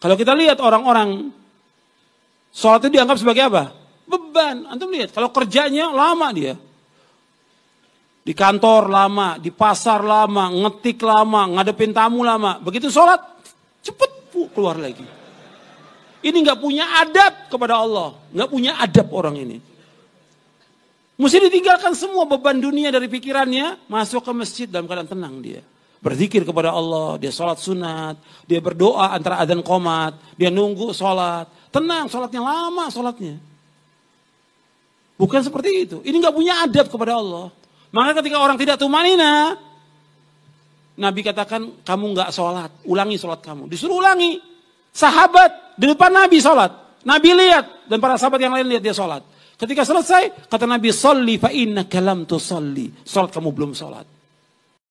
Kalau kita lihat orang-orang sholat itu dianggap sebagai apa? Beban. Antum lihat, kalau kerjanya lama dia. Di kantor lama, di pasar lama, ngetik lama, ngadepin tamu lama. Begitu sholat, cepet keluar lagi. Ini nggak punya adab kepada Allah. nggak punya adab orang ini. Mesti ditinggalkan semua beban dunia dari pikirannya, masuk ke masjid dalam keadaan tenang dia berzikir kepada Allah, dia sholat sunat, dia berdoa antara adzan komat, dia nunggu sholat. Tenang, sholatnya lama sholatnya. Bukan seperti itu. Ini nggak punya adab kepada Allah. Maka ketika orang tidak tumanina, Nabi katakan kamu nggak sholat, ulangi sholat kamu. Disuruh ulangi. Sahabat di depan Nabi sholat. Nabi lihat dan para sahabat yang lain lihat dia sholat. Ketika selesai, kata Nabi, solli fa inna kalam tu solli, Sholat kamu belum sholat.